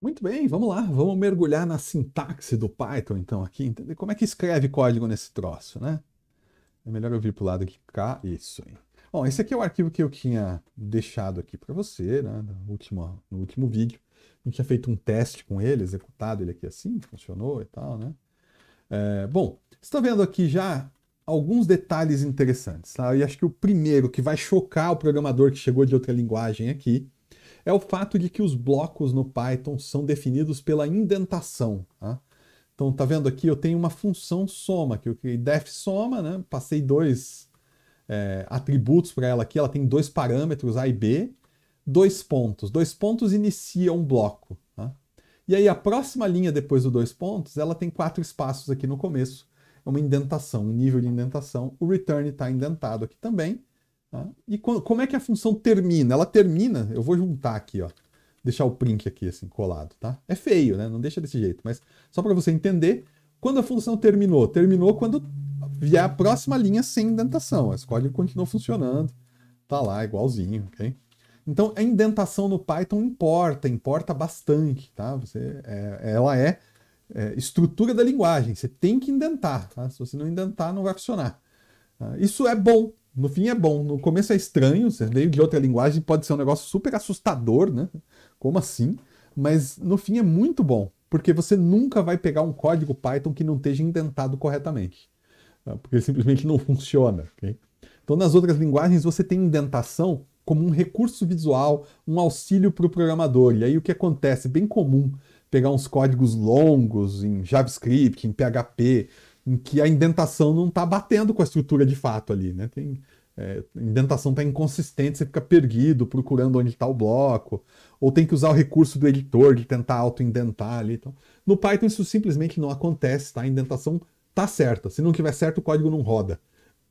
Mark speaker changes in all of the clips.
Speaker 1: Muito bem, vamos lá, vamos mergulhar na sintaxe do Python, então, aqui, entender como é que escreve código nesse troço, né? É melhor eu vir para o lado aqui, cá, isso aí. Bom, esse aqui é o arquivo que eu tinha deixado aqui para você, né, no último, no último vídeo. A gente tinha feito um teste com ele, executado ele aqui assim, funcionou e tal, né? É, bom, vocês estão tá vendo aqui já alguns detalhes interessantes, tá? E acho que o primeiro que vai chocar o programador que chegou de outra linguagem aqui é o fato de que os blocos no Python são definidos pela indentação. Tá? Então, tá vendo aqui, eu tenho uma função soma, que eu criei def soma, né? passei dois é, atributos para ela aqui, ela tem dois parâmetros, A e B, dois pontos. Dois pontos inicia um bloco. Tá? E aí, a próxima linha depois do dois pontos, ela tem quatro espaços aqui no começo, é uma indentação, um nível de indentação. O return está indentado aqui também. Tá? E como é que a função termina? Ela termina, eu vou juntar aqui, ó, deixar o print aqui assim colado, tá? É feio, né? Não deixa desse jeito, mas só para você entender, quando a função terminou? Terminou quando vier a próxima linha sem indentação. Esse código continuou funcionando, tá lá igualzinho, ok? Então a indentação no Python importa, importa bastante, tá? Você, é, ela é, é, estrutura da linguagem, você tem que indentar, tá? Se você não indentar, não vai funcionar. Tá? Isso é bom, no fim é bom, no começo é estranho, você veio de outra linguagem, pode ser um negócio super assustador, né? Como assim? Mas no fim é muito bom, porque você nunca vai pegar um código Python que não esteja indentado corretamente, ah, porque simplesmente não funciona. Então, nas outras linguagens, você tem indentação como um recurso visual, um auxílio para o programador. E aí o que acontece? Bem comum pegar uns códigos longos em JavaScript, em PHP, em que a indentação não está batendo com a estrutura de fato ali, né? Tem, é, a indentação está inconsistente, você fica perdido procurando onde está o bloco, ou tem que usar o recurso do editor de tentar auto-indentar ali. Então, no Python isso simplesmente não acontece, tá? A indentação tá certa. Se não tiver certo, o código não roda.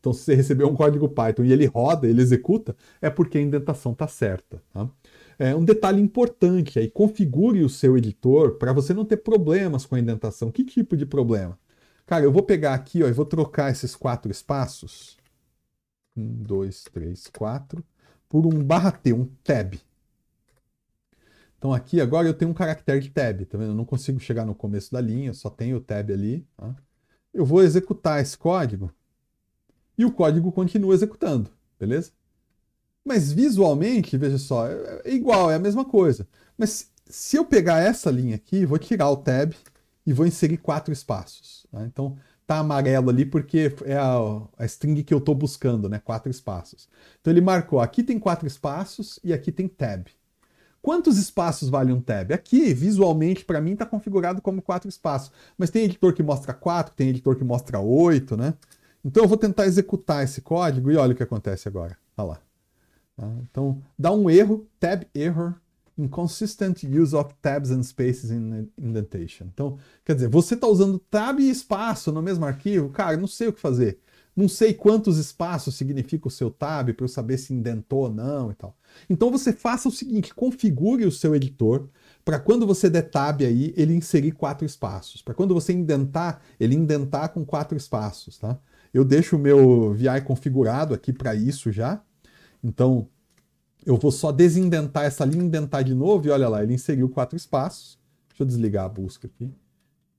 Speaker 1: Então, se você recebeu um código Python e ele roda, ele executa, é porque a indentação está certa. Tá? É, um detalhe importante aí, configure o seu editor para você não ter problemas com a indentação. Que tipo de problema? Cara, eu vou pegar aqui, ó, e vou trocar esses quatro espaços. Um, dois, três, quatro. Por um barra T, um tab. Então aqui agora eu tenho um caractere de tab, tá vendo? Eu não consigo chegar no começo da linha, só tenho o tab ali. Tá? Eu vou executar esse código e o código continua executando, beleza? Mas visualmente, veja só, é, é igual, é a mesma coisa. Mas se eu pegar essa linha aqui, vou tirar o tab e vou inserir quatro espaços. Né? Então, tá amarelo ali porque é a, a string que eu estou buscando, né? Quatro espaços. Então ele marcou, aqui tem quatro espaços e aqui tem tab. Quantos espaços vale um tab? Aqui, visualmente, para mim, está configurado como quatro espaços. Mas tem editor que mostra quatro, tem editor que mostra oito, né? Então eu vou tentar executar esse código e olha o que acontece agora. Olha lá. Tá? Então, dá um erro, tab error, inconsistent use of tabs and spaces in indentation. Então, quer dizer, você está usando tab e espaço no mesmo arquivo? Cara, não sei o que fazer. Não sei quantos espaços significa o seu tab para eu saber se indentou ou não e tal. Então você faça o seguinte, configure o seu editor para quando você der tab aí, ele inserir quatro espaços. Para quando você indentar, ele indentar com quatro espaços, tá? Eu deixo o meu VI configurado aqui para isso já. Então, eu vou só desindentar essa linha, indentar de novo, e olha lá, ele inseriu quatro espaços. Deixa eu desligar a busca aqui.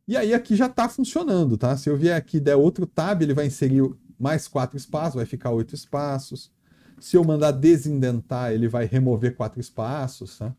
Speaker 1: E aí aqui já está funcionando, tá? Se eu vier aqui e der outro tab, ele vai inserir mais quatro espaços, vai ficar oito espaços. Se eu mandar desindentar, ele vai remover quatro espaços, tá?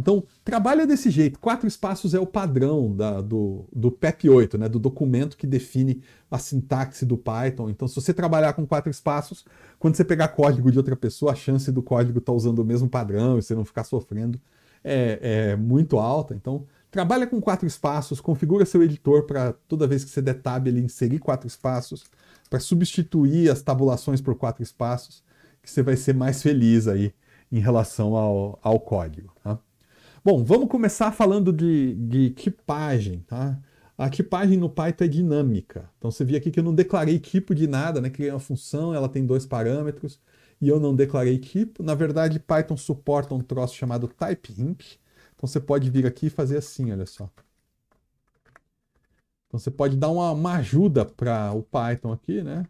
Speaker 1: Então, trabalha desse jeito. Quatro espaços é o padrão da, do, do PEP 8, né, do documento que define a sintaxe do Python. Então, se você trabalhar com quatro espaços, quando você pegar código de outra pessoa, a chance do código estar tá usando o mesmo padrão e você não ficar sofrendo é, é muito alta. Então, trabalha com quatro espaços, configura seu editor para toda vez que você der tab ele inserir quatro espaços, para substituir as tabulações por quatro espaços, que você vai ser mais feliz aí em relação ao, ao código. Tá? Bom, vamos começar falando de, de tá? A equipagem no Python é dinâmica. Então você viu aqui que eu não declarei tipo de nada, né? Criei uma função, ela tem dois parâmetros e eu não declarei tipo. Na verdade, Python suporta um troço chamado typeInc. Então você pode vir aqui e fazer assim, olha só. Então você pode dar uma, uma ajuda para o Python aqui, né?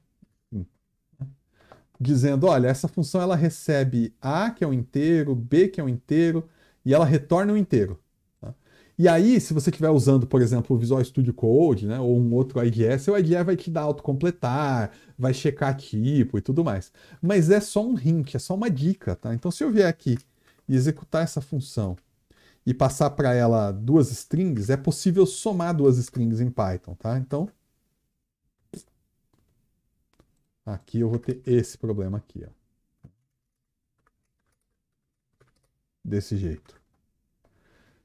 Speaker 1: Dizendo, olha, essa função ela recebe A, que é um inteiro, B, que é um inteiro, e ela retorna o inteiro. Tá? E aí, se você estiver usando, por exemplo, o Visual Studio Code, né, ou um outro IDS, o IDE vai te dar autocompletar, vai checar tipo e tudo mais. Mas é só um hint, é só uma dica, tá? Então, se eu vier aqui e executar essa função e passar para ela duas strings, é possível somar duas strings em Python, tá? Então, aqui eu vou ter esse problema aqui, ó. desse jeito.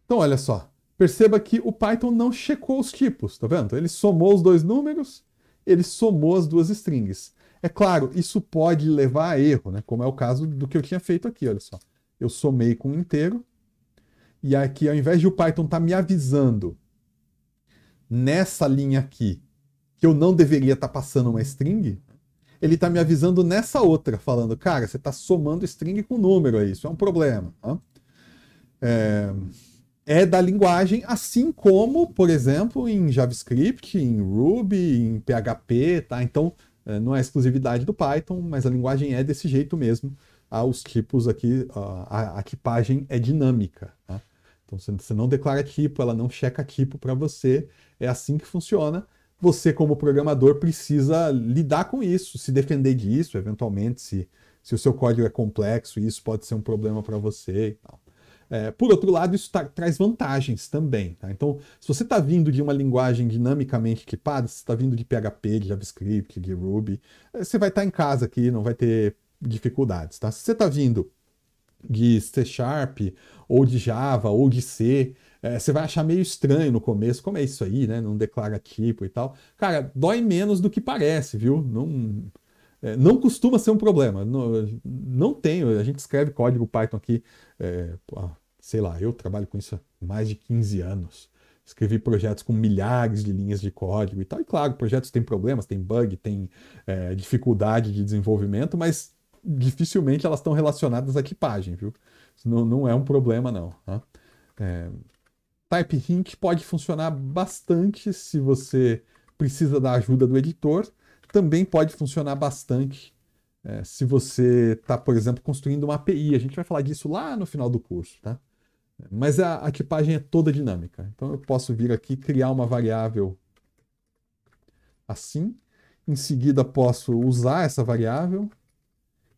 Speaker 1: Então, olha só. Perceba que o Python não checou os tipos, tá vendo? Ele somou os dois números, ele somou as duas strings. É claro, isso pode levar a erro, né? Como é o caso do que eu tinha feito aqui, olha só. Eu somei com um inteiro, e aqui, ao invés de o Python estar tá me avisando nessa linha aqui que eu não deveria estar tá passando uma string, ele está me avisando nessa outra, falando, cara, você está somando string com número aí, isso é um problema. Tá? É, é, da linguagem, assim como, por exemplo, em JavaScript, em Ruby, em PHP, tá? Então, é, não é exclusividade do Python, mas a linguagem é desse jeito mesmo. Ah, os tipos aqui, a, a é dinâmica. Tá? Então, você não declara tipo, ela não checa tipo para você, é assim que funciona você, como programador, precisa lidar com isso, se defender disso, eventualmente, se, se o seu código é complexo, isso pode ser um problema para você e tal. É, por outro lado, isso tá, traz vantagens também. Tá? Então, se você está vindo de uma linguagem dinamicamente equipada, se está vindo de PHP, de JavaScript, de Ruby, é, você vai estar tá em casa aqui, não vai ter dificuldades. Tá? Se você está vindo de C Sharp, ou de Java, ou de C, é, você vai achar meio estranho no começo, como é isso aí, né? Não declara tipo e tal. Cara, dói menos do que parece, viu? Não, é, não costuma ser um problema. Não, não tenho. A gente escreve código Python aqui, é, sei lá, eu trabalho com isso há mais de 15 anos escrevi projetos com milhares de linhas de código e tal. E claro, projetos têm problemas, têm bug, têm é, dificuldade de desenvolvimento, mas dificilmente elas estão relacionadas à equipagem viu? não, não é um problema, não. Tá? É, Type Hint pode funcionar bastante se você precisa da ajuda do editor. Também pode funcionar bastante é, se você está, por exemplo, construindo uma API. A gente vai falar disso lá no final do curso, tá? Mas a, a tipagem é toda dinâmica. Então eu posso vir aqui criar uma variável assim. Em seguida posso usar essa variável.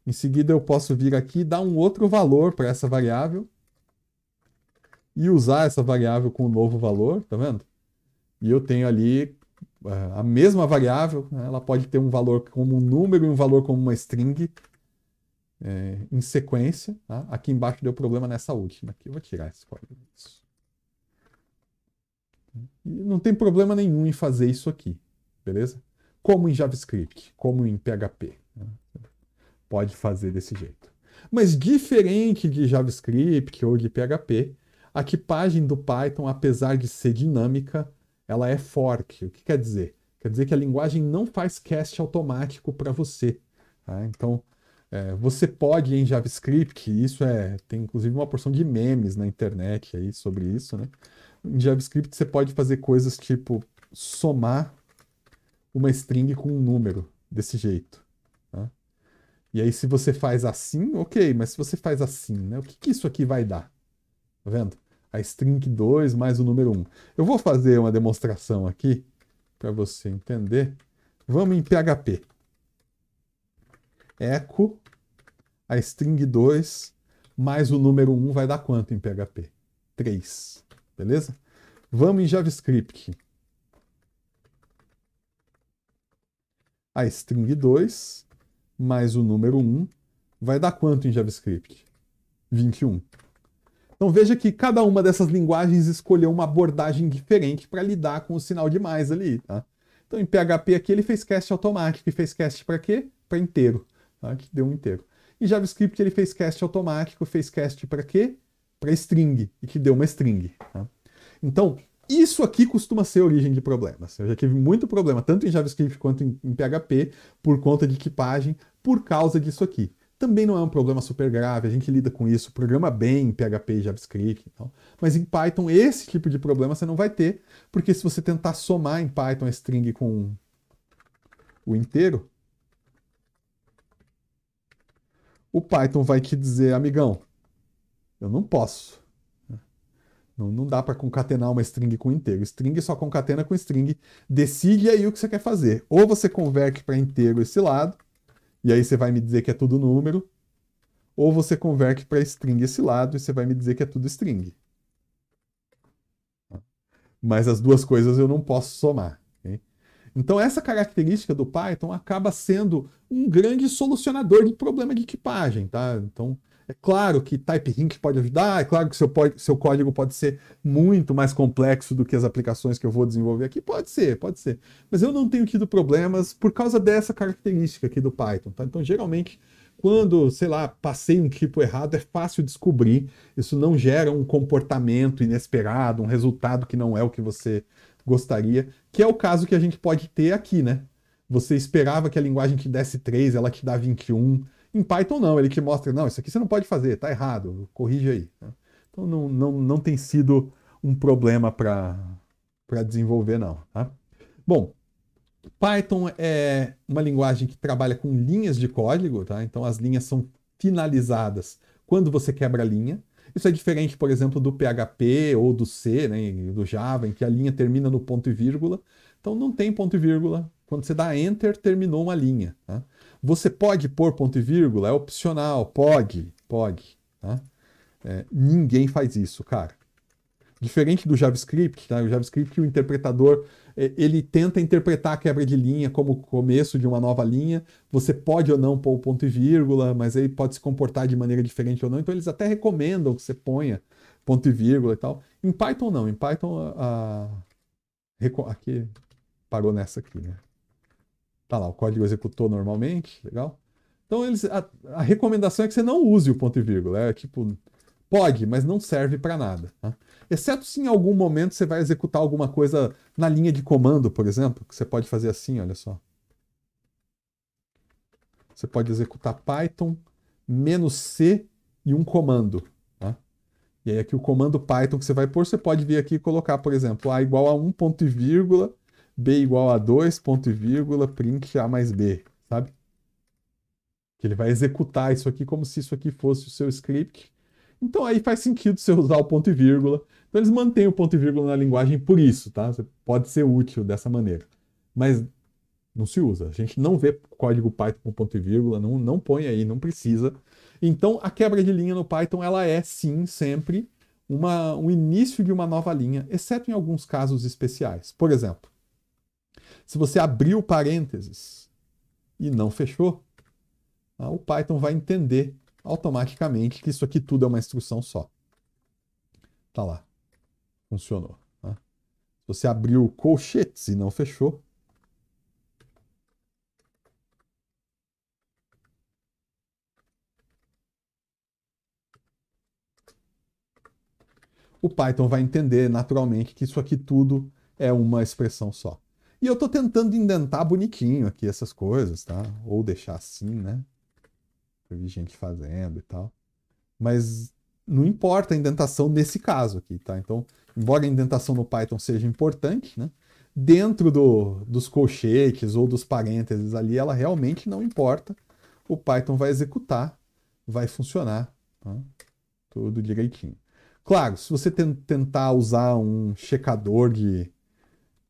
Speaker 1: Em seguida eu posso vir aqui e dar um outro valor para essa variável e usar essa variável com um novo valor, tá vendo? E eu tenho ali eh, a mesma variável, né? ela pode ter um valor como um número e um valor como uma string é, em sequência. Tá? Aqui embaixo deu problema nessa última. Aqui eu vou tirar esse código. Isso. E não tem problema nenhum em fazer isso aqui, beleza? Como em JavaScript, como em PHP. Né? Pode fazer desse jeito. Mas diferente de JavaScript ou de PHP, a equipagem do Python, apesar de ser dinâmica, ela é fork. O que quer dizer? Quer dizer que a linguagem não faz cast automático para você. Tá? Então, é, você pode em JavaScript, isso é, tem inclusive uma porção de memes na internet aí sobre isso, né? Em JavaScript você pode fazer coisas tipo somar uma string com um número desse jeito. Tá? E aí se você faz assim, ok, mas se você faz assim, né? O que, que isso aqui vai dar? Tá vendo? a string 2 mais o número 1. Eu vou fazer uma demonstração aqui para você entender. Vamos em PHP. Echo a string 2 mais o número 1 vai dar quanto em PHP? 3. Beleza? Vamos em JavaScript. A string 2 mais o número 1 vai dar quanto em JavaScript? 21. Então veja que cada uma dessas linguagens escolheu uma abordagem diferente para lidar com o sinal de mais ali, tá? Então em PHP aqui ele fez cast automático e fez cast para quê? Para inteiro, tá? Que deu um inteiro. Em JavaScript ele fez cast automático, fez cast para quê? Para string e que deu uma string, tá? Então, isso aqui costuma ser a origem de problemas. Eu já tive muito problema, tanto em JavaScript quanto em, em PHP, por conta de equipagem, por causa disso aqui também não é um problema super grave, a gente lida com isso, programa bem em PHP e JavaScript. Então. Mas em Python, esse tipo de problema você não vai ter, porque se você tentar somar em Python a string com o inteiro, o Python vai te dizer, amigão, eu não posso. Não, não dá para concatenar uma string com inteiro. String só concatena com string. Decide aí o que você quer fazer. Ou você converte para inteiro esse lado, e aí você vai me dizer que é tudo número, ou você converte para string esse lado e você vai me dizer que é tudo string. Mas as duas coisas eu não posso somar. Okay? Então essa característica do Python acaba sendo um grande solucionador de problema de equipagem, tá? Então é claro que type hink pode ajudar, é claro que seu, seu código pode ser muito mais complexo do que as aplicações que eu vou desenvolver aqui. Pode ser, pode ser. Mas eu não tenho tido problemas por causa dessa característica aqui do Python. Tá? Então, geralmente, quando, sei lá, passei um tipo errado, é fácil descobrir. Isso não gera um comportamento inesperado, um resultado que não é o que você gostaria, que é o caso que a gente pode ter aqui, né? Você esperava que a linguagem te desse 3, ela te dá 21 em Python, não, ele te mostra, não, isso aqui você não pode fazer, tá errado, corrige aí. Né? Então não, não, não tem sido um problema para desenvolver, não. Tá? Bom, Python é uma linguagem que trabalha com linhas de código, tá? então as linhas são finalizadas quando você quebra a linha. Isso é diferente, por exemplo, do PHP ou do C, né, do Java, em que a linha termina no ponto e vírgula. Então não tem ponto e vírgula, quando você dá Enter, terminou uma linha. Tá? Você pode pôr ponto e vírgula, é opcional, pode, pode. Tá? É, ninguém faz isso, cara. Diferente do JavaScript, tá? o JavaScript, o interpretador, é, ele tenta interpretar a quebra de linha como o começo de uma nova linha. Você pode ou não pôr o ponto e vírgula, mas aí pode se comportar de maneira diferente ou não. Então eles até recomendam que você ponha ponto e vírgula e tal. Em Python não, em Python a... aqui parou nessa aqui, né? Tá lá, o código executou normalmente, legal. Então eles, a, a recomendação é que você não use o ponto e vírgula. É tipo, pode mas não serve para nada. Tá? Exceto se em algum momento você vai executar alguma coisa na linha de comando, por exemplo, que você pode fazer assim, olha só. Você pode executar Python menos "-c", e um comando. Tá? E aí aqui o comando Python que você vai pôr, você pode vir aqui e colocar, por exemplo, a igual a um ponto e vírgula, b igual a 2, ponto e vírgula, print a mais b, sabe? Que ele vai executar isso aqui como se isso aqui fosse o seu script. Então aí faz sentido você usar o ponto e vírgula. Então eles mantêm o ponto e vírgula na linguagem por isso, tá? Você pode ser útil dessa maneira. Mas não se usa. A gente não vê código Python com ponto e vírgula, não, não põe aí, não precisa. Então a quebra de linha no Python ela é sim sempre uma, um início de uma nova linha, exceto em alguns casos especiais. Por exemplo, se você abriu parênteses e não fechou, ah, o Python vai entender automaticamente que isso aqui tudo é uma instrução só. Tá lá. Funcionou. Tá? Se você abriu colchetes e não fechou, o Python vai entender naturalmente que isso aqui tudo é uma expressão só. E eu tô tentando indentar bonitinho aqui essas coisas, tá? Ou deixar assim, né? Eu vi gente fazendo e tal. Mas não importa a indentação nesse caso aqui, tá? Então, embora a indentação no Python seja importante, né? Dentro do, dos colchetes ou dos parênteses ali, ela realmente não importa. O Python vai executar, vai funcionar, tá? tudo direitinho. Claro, se você tentar usar um checador de,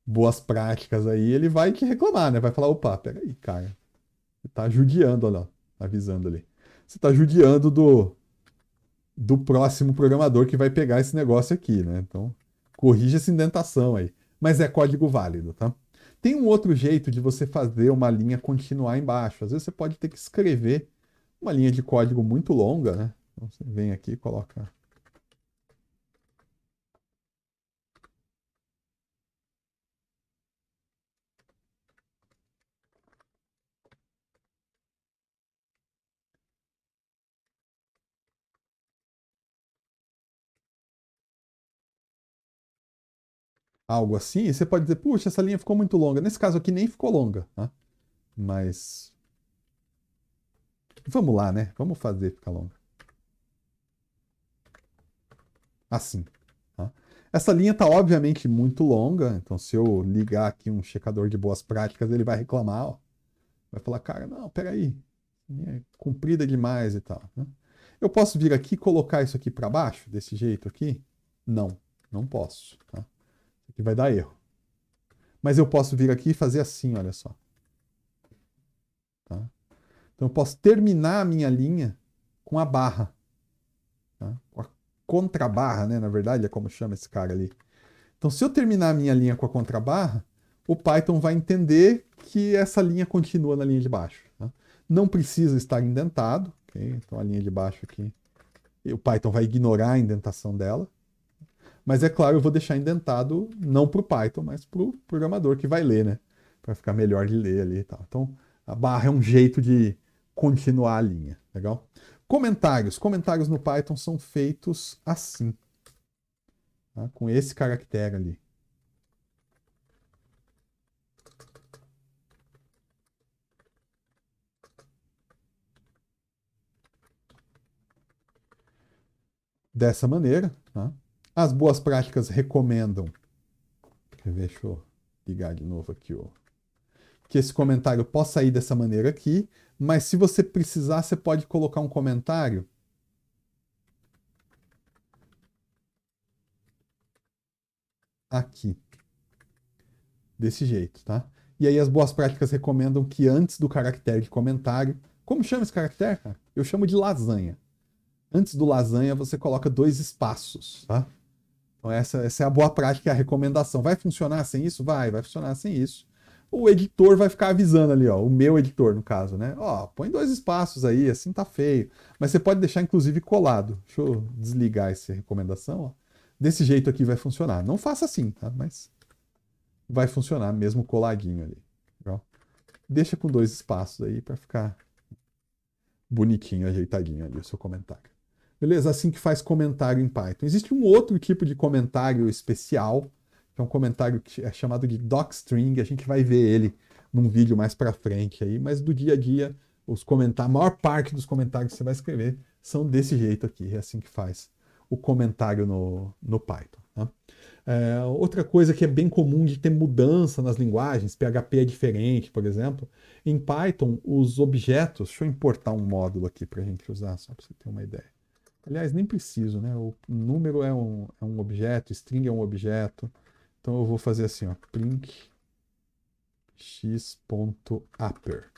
Speaker 1: boas práticas aí, ele vai te reclamar, né? Vai falar, opa, peraí, cara. Você tá judiando, olha lá, avisando ali. Você tá judiando do, do próximo programador que vai pegar esse negócio aqui, né? Então, corrija essa indentação aí. Mas é código válido, tá? Tem um outro jeito de você fazer uma linha continuar embaixo. Às vezes você pode ter que escrever uma linha de código muito longa, né? Então, você vem aqui e coloca algo assim, e você pode dizer, puxa, essa linha ficou muito longa. Nesse caso aqui nem ficou longa, tá? Mas. Vamos lá, né? Vamos fazer ficar longa. Assim. Tá? Essa linha está obviamente muito longa, então se eu ligar aqui um checador de boas práticas, ele vai reclamar, ó. Vai falar, cara, não, peraí, é comprida demais e tal. Né? Eu posso vir aqui e colocar isso aqui para baixo, desse jeito aqui? Não, não posso. Tá? Isso aqui vai dar erro. Mas eu posso vir aqui e fazer assim, olha só. Tá? Então eu posso terminar a minha linha com a barra. Tá? Com a contrabarra, né? Na verdade, é como chama esse cara ali. Então, se eu terminar a minha linha com a contrabarra, o Python vai entender que essa linha continua na linha de baixo. Tá? Não precisa estar indentado. Okay? Então, a linha de baixo aqui, o Python vai ignorar a indentação dela. Mas é claro, eu vou deixar indentado não para o Python, mas para o programador que vai ler, né? Para ficar melhor de ler ali e tal. Então, a barra é um jeito de continuar a linha, legal? Comentários. Comentários no Python são feitos assim. Tá? Com esse caractere ali. Dessa maneira, tá? As boas práticas recomendam. Deixa eu ligar de novo aqui o. Que esse comentário possa ir dessa maneira aqui, mas se você precisar, você pode colocar um comentário aqui. Desse jeito, tá? E aí as boas práticas recomendam que antes do caractere de comentário. Como chama esse caractere, Eu chamo de lasanha. Antes do lasanha, você coloca dois espaços, tá? Então, essa, essa é a boa prática, é a recomendação. Vai funcionar sem isso? Vai, vai funcionar sem isso. O editor vai ficar avisando ali, ó, o meu editor, no caso, né? Ó, põe dois espaços aí, assim tá feio. Mas você pode deixar, inclusive, colado. Deixa eu desligar essa recomendação, ó. Desse jeito aqui vai funcionar. Não faça assim, tá? Mas vai funcionar mesmo coladinho ali. Deixa com dois espaços aí para ficar bonitinho, ajeitadinho ali o seu comentário. Beleza? Assim que faz comentário em Python. Existe um outro tipo de comentário especial, que é um comentário que é chamado de docstring. A gente vai ver ele num vídeo mais para frente aí, mas do dia a dia, os comentários, a maior parte dos comentários que você vai escrever são desse jeito aqui. É assim que faz o comentário no, no Python. Né? É, outra coisa que é bem comum de ter mudança nas linguagens, PHP é diferente, por exemplo. Em Python, os objetos, deixa eu importar um módulo aqui para a gente usar, só para você ter uma ideia. Aliás, nem preciso, né? O número é um, é um objeto, string é um objeto. Então eu vou fazer assim, ó, print x.upper.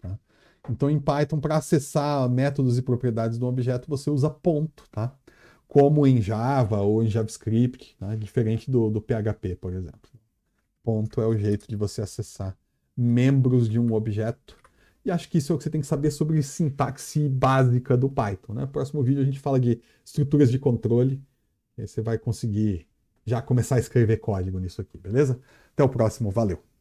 Speaker 1: Tá? Então em Python, para acessar métodos e propriedades do objeto, você usa ponto, tá? Como em Java ou em JavaScript, né? diferente do, do PHP, por exemplo. Ponto é o jeito de você acessar membros de um objeto e acho que isso é o que você tem que saber sobre sintaxe básica do Python. Né? Próximo vídeo a gente fala de estruturas de controle. E aí você vai conseguir já começar a escrever código nisso aqui, beleza? Até o próximo, valeu!